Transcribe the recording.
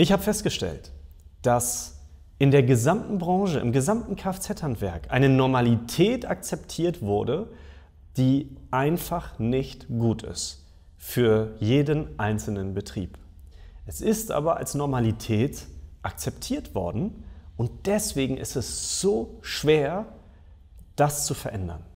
Ich habe festgestellt, dass in der gesamten Branche, im gesamten Kfz-Handwerk eine Normalität akzeptiert wurde, die einfach nicht gut ist für jeden einzelnen Betrieb. Es ist aber als Normalität akzeptiert worden und deswegen ist es so schwer, das zu verändern.